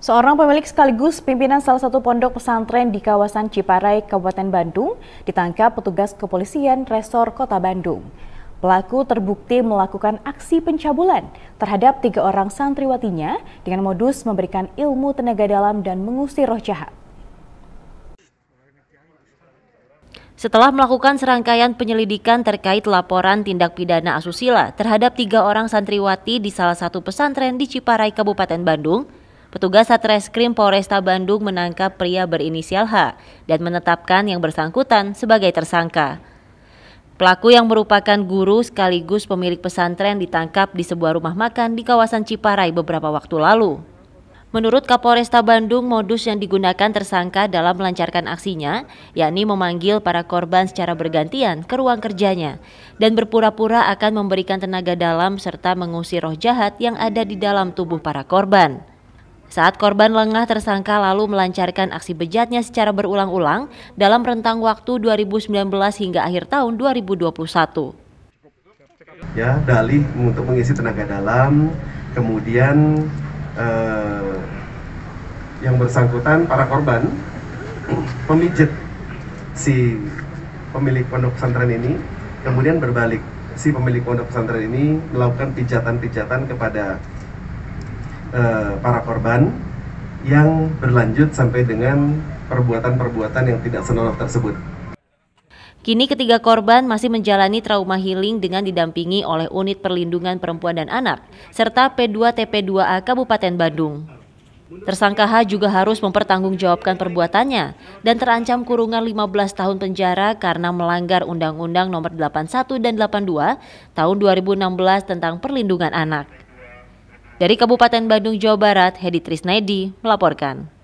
Seorang pemilik sekaligus pimpinan salah satu pondok pesantren di kawasan Ciparai, Kabupaten Bandung, ditangkap petugas kepolisian Resor Kota Bandung. Pelaku terbukti melakukan aksi pencabulan terhadap tiga orang santriwatinya dengan modus memberikan ilmu tenaga dalam dan mengusir roh jahat. Setelah melakukan serangkaian penyelidikan terkait laporan tindak pidana asusila terhadap tiga orang santriwati di salah satu pesantren di Ciparai, Kabupaten Bandung, Petugas Satreskrim Polresta Bandung menangkap pria berinisial H dan menetapkan yang bersangkutan sebagai tersangka. Pelaku yang merupakan guru sekaligus pemilik pesantren ditangkap di sebuah rumah makan di kawasan Ciparai beberapa waktu lalu. Menurut Kapolresta Bandung, modus yang digunakan tersangka dalam melancarkan aksinya, yakni memanggil para korban secara bergantian ke ruang kerjanya dan berpura-pura akan memberikan tenaga dalam serta mengusir roh jahat yang ada di dalam tubuh para korban. Saat korban lengah, tersangka lalu melancarkan aksi bejatnya secara berulang-ulang dalam rentang waktu 2019 hingga akhir tahun 2021. Ya, dalih untuk mengisi tenaga dalam, kemudian eh, yang bersangkutan para korban memijit si pemilik pondok pesantren ini, kemudian berbalik si pemilik pondok pesantren ini melakukan pijatan-pijatan kepada Eh, para korban yang berlanjut sampai dengan perbuatan-perbuatan yang tidak senonoh tersebut. Kini ketiga korban masih menjalani trauma healing dengan didampingi oleh Unit Perlindungan Perempuan dan Anak serta P2 TP2A Kabupaten Bandung. Tersangka H juga harus mempertanggungjawabkan perbuatannya dan terancam kurungan 15 tahun penjara karena melanggar Undang-Undang Nomor 81 dan 82 tahun 2016 tentang perlindungan anak. Dari Kabupaten Bandung, Jawa Barat, Hedi Trisnaidi melaporkan.